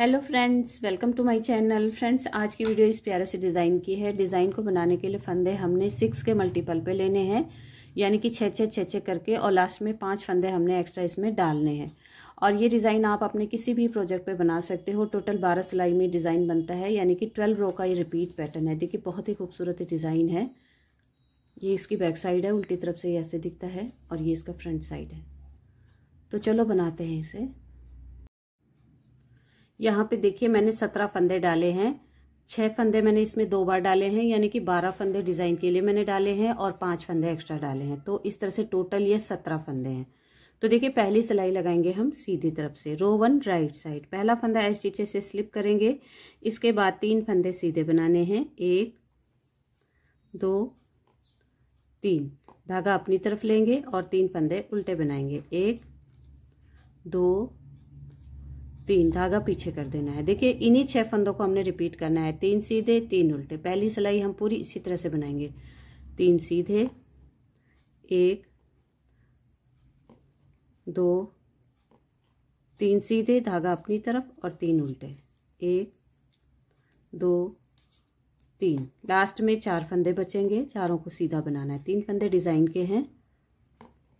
hello friends welcome to my channel friends आज की video इस प्यारे से डिज़ाइन की है डिज़ाइन को बनाने के लिए फंदे हमने सिक्स के मल्टीपल पे लेने हैं यानी कि छः छः छः छः करके और लास्ट में पांच फंदे हमने एक्स्ट्रा इसमें डालने हैं और ये डिज़ाइन आप अपने किसी भी प्रोजेक्ट पे बना सकते हो टोटल बारह सिलाई में डिज़ाइन बनता है यानी कि ट्वेल्व रो का ये रिपीट पैटर्न है देखिए बहुत ही खूबसूरत डिज़ाइन है ये इसकी बैक साइड है उल्टी तरफ से ऐसे दिखता है और ये इसका फ्रंट साइड है तो चलो बनाते हैं इसे यहाँ पे देखिए मैंने सत्रह फंदे डाले हैं छह फंदे मैंने इसमें दो बार डाले हैं यानी कि बारह फंदे डिज़ाइन के लिए मैंने डाले हैं और पांच फंदे एक्स्ट्रा डाले हैं तो इस तरह से टोटल ये सत्रह फंदे हैं तो देखिए पहली सिलाई लगाएंगे हम सीधी तरफ से रो वन राइट साइड पहला फंदा एस टीचे से स्लिप करेंगे इसके बाद तीन फंदे सीधे बनाने हैं एक दो तीन धागा अपनी तरफ लेंगे और तीन फंदे उल्टे बनाएंगे एक दो तीन धागा पीछे कर देना है देखिए इन्हीं छह फंदों को हमने रिपीट करना है तीन सीधे तीन उल्टे पहली सिलाई हम पूरी इसी तरह से बनाएंगे तीन सीधे एक दो तीन सीधे धागा अपनी तरफ और तीन उल्टे एक दो तीन लास्ट में चार फंदे बचेंगे चारों को सीधा बनाना है तीन फंदे डिज़ाइन के हैं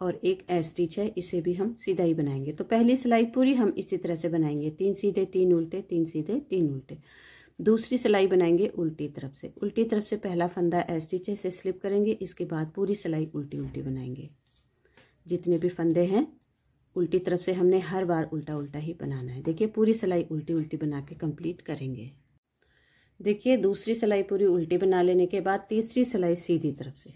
और एक एस स्टिच है इसे भी हम सीधा ही बनाएंगे तो पहली सिलाई पूरी हम इसी तरह से बनाएंगे तीन सीधे तीन उल्टे तीन सीधे तीन उल्टे दूसरी सिलाई बनाएंगे उल्टी तरफ से उल्टी तरफ से पहला फंदा एस स्टिच है इसे स्लिप करेंगे इसके बाद पूरी सिलाई उल्टी उल्टी बनाएंगे जितने भी फंदे हैं उल्टी तरफ से हमने हर बार उल्टा उल्टा ही बनाना है देखिए पूरी सिलाई उल्टी उल्टी बना के कम्प्लीट करेंगे देखिए दूसरी सिलाई पूरी उल्टी बना लेने के बाद तीसरी सिलाई सीधी तरफ से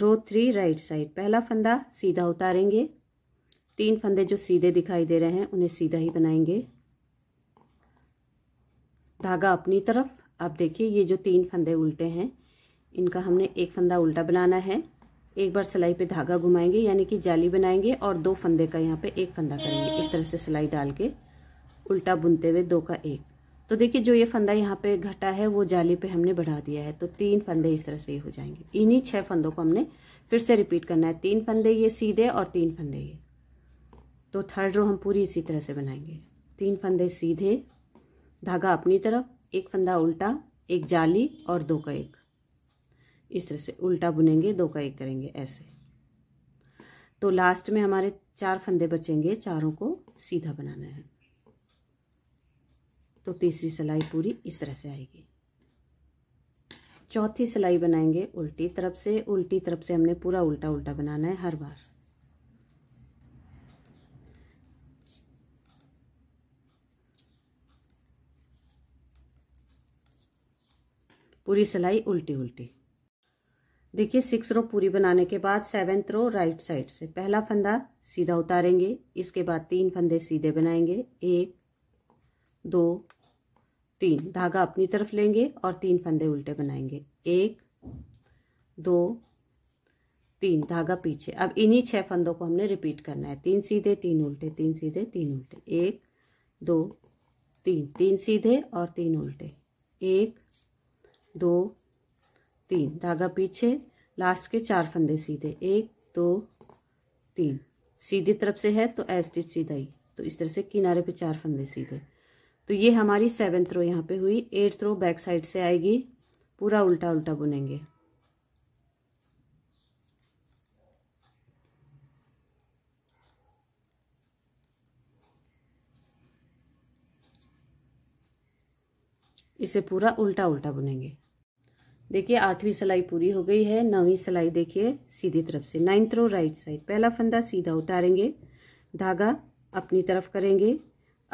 रो थ्री राइट साइड पहला फंदा सीधा उतारेंगे तीन फंदे जो सीधे दिखाई दे रहे हैं उन्हें सीधा ही बनाएंगे धागा अपनी तरफ आप देखिए ये जो तीन फंदे उल्टे हैं इनका हमने एक फंदा उल्टा बनाना है एक बार सिलाई पे धागा घुमाएंगे यानी कि जाली बनाएंगे और दो फंदे का यहाँ पे एक फंदा करेंगे इस तरह से सिलाई डाल के उल्टा बुनते हुए दो का एक तो देखिए जो ये फंदा यहाँ पे घटा है वो जाली पे हमने बढ़ा दिया है तो तीन फंदे इस तरह से हो जाएंगे इन्हीं छह फंदों को हमने फिर से रिपीट करना है तीन फंदे ये सीधे और तीन फंदे ये तो थर्ड रो हम पूरी इसी तरह से बनाएंगे तीन फंदे सीधे धागा अपनी तरफ एक फंदा उल्टा एक जाली और दो का एक इस तरह से उल्टा बुनेंगे दो का एक करेंगे ऐसे तो लास्ट में हमारे चार फंदे बचेंगे चारों को सीधा बनाना है तो तीसरी सिलाई पूरी इस तरह से आएगी चौथी सिलाई बनाएंगे उल्टी तरफ से उल्टी तरफ से हमने पूरा उल्टा उल्टा बनाना है हर बार पूरी सिलाई उल्टी उल्टी देखिए सिक्स रो पूरी बनाने के बाद सेवेंथ रो राइट साइड से पहला फंदा सीधा उतारेंगे इसके बाद तीन फंदे सीधे बनाएंगे एक दो तीन धागा अपनी तरफ लेंगे और तीन फंदे उल्टे बनाएंगे एक दो तीन धागा पीछे अब इन्हीं छह फंदों को हमने रिपीट करना है तीन सीधे तीन उल्टे तीन सीधे तीन उल्टे एक दो तीन तीन सीधे और तीन उल्टे एक दो तीन धागा पीछे लास्ट के चार फंदे सीधे एक दो तीन सीधी तरफ से है तो एस्टिच सीधा ही तो इस तरह से किनारे पे चार फंदे सीधे तो ये हमारी सेवेंथ रो यहाँ पे हुई एट्थ रो बैक साइड से आएगी पूरा उल्टा उल्टा बुनेंगे इसे पूरा उल्टा उल्टा बुनेंगे देखिए आठवीं सिलाई पूरी हो गई है नौवीं सिलाई देखिए सीधी तरफ से नाइन्थ रो राइट साइड पहला फंदा सीधा उतारेंगे धागा अपनी तरफ करेंगे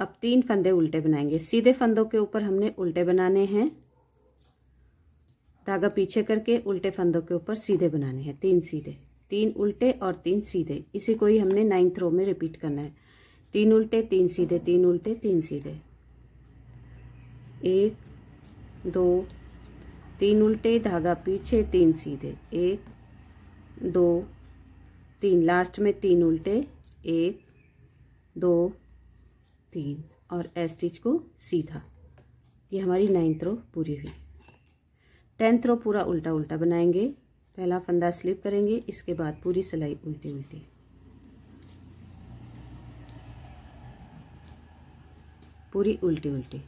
अब तीन फंदे उल्टे बनाएंगे सीधे फंदों के ऊपर हमने उल्टे बनाने हैं धागा पीछे करके उल्टे फंदों के ऊपर सीधे बनाने हैं तीन सीधे तीन उल्टे और तीन सीधे इसी को ही हमने नाइन्थ रो में रिपीट करना है तीन उल्टे तीन सीधे तीन उल्टे तीन सीधे एक दो तीन उल्टे धागा पीछे तीन सीधे एक दो तीन लास्ट में तीन उल्टे एक दो तीन और एस्टिच को सीधा ये हमारी नाइन्थ रो पूरी हुई टेंथ रो पूरा उल्टा उल्टा बनाएंगे पहला फंदा स्लिप करेंगे इसके बाद पूरी सिलाई उल्टी उल्टी पूरी उल्टी उल्टी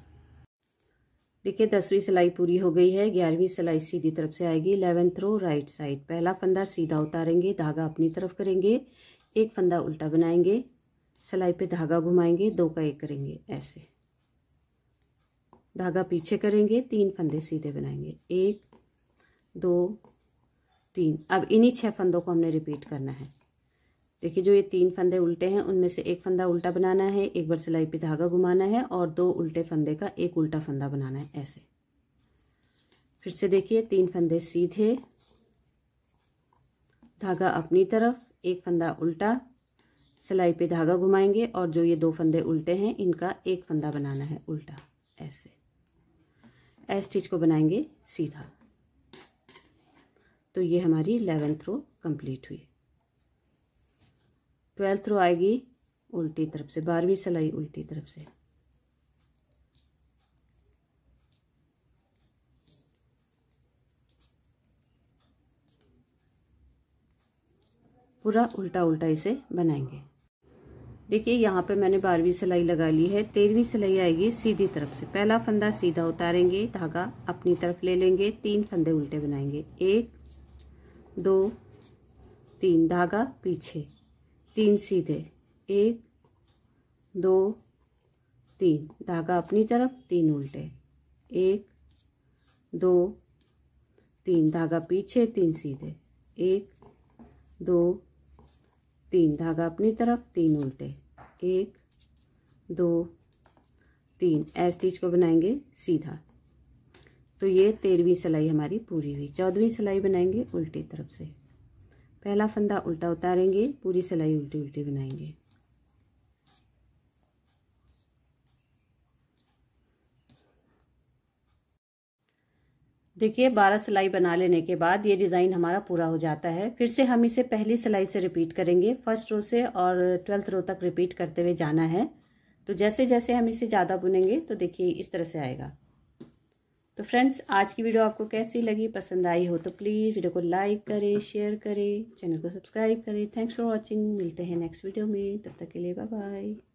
देखिए दसवीं सिलाई पूरी हो गई है ग्यारहवीं सिलाई सीधी तरफ से आएगी इलेवेंथ रो राइट साइड पहला फंदा सीधा उतारेंगे धागा अपनी तरफ करेंगे एक फंदा उल्टा बनाएंगे सिलाई पे धागा घुमाएंगे दो का एक करेंगे ऐसे धागा पीछे करेंगे तीन फंदे सीधे बनाएंगे एक दो तीन अब इन्हीं छह फंदों को हमने रिपीट करना है देखिए जो ये तीन फंदे उल्टे हैं उनमें से एक फंदा उल्टा बनाना है एक बार सिलाई पे धागा घुमाना है और दो उल्टे फंदे का एक उल्टा फंदा बनाना है ऐसे फिर से देखिए तीन फंदे सीधे धागा अपनी तरफ एक फंदा उल्टा सिलाई पे धागा घुमाएंगे और जो ये दो फंदे उल्टे हैं इनका एक फंदा बनाना है उल्टा ऐसे ऐस स्टिच को बनाएंगे सीधा तो ये हमारी इलेवेंथ रो कंप्लीट हुई ट्वेल्थ रो आएगी उल्टी तरफ से बारहवीं सिलाई उल्टी तरफ से पूरा उल्टा उल्टा इसे बनाएंगे देखिए यहाँ पे मैंने बारहवीं सिलाई लगा ली है तेरहवीं सिलाई आएगी सीधी तरफ से पहला फंदा सीधा उतारेंगे धागा अपनी तरफ ले लेंगे तीन फंदे उल्टे बनाएंगे एक दो तीन धागा पीछे तीन सीधे एक दो तीन धागा अपनी तरफ तीन उल्टे एक दो तीन धागा पीछे तीन सीधे एक दो तीन धागा अपनी तरफ तीन उल्टे एक दो तीन ए स्टिच को बनाएंगे सीधा तो ये तेरहवीं सिलाई हमारी पूरी हुई चौदहवीं सिलाई बनाएंगे उल्टी तरफ से पहला फंदा उल्टा उतारेंगे पूरी सिलाई उल्टी उल्टी बनाएंगे देखिए बारह सिलाई बना लेने के बाद ये डिज़ाइन हमारा पूरा हो जाता है फिर से हम इसे पहली सिलाई से रिपीट करेंगे फर्स्ट रो से और ट्वेल्थ रो तक रिपीट करते हुए जाना है तो जैसे जैसे हम इसे ज़्यादा बुनेंगे तो देखिए इस तरह से आएगा तो फ्रेंड्स आज की वीडियो आपको कैसी लगी पसंद आई हो तो प्लीज़ वीडियो को लाइक करें शेयर करें चैनल को सब्सक्राइब करें थैंक्स फॉर वॉचिंग मिलते हैं नेक्स्ट वीडियो में तब तक के लिए बाय बाय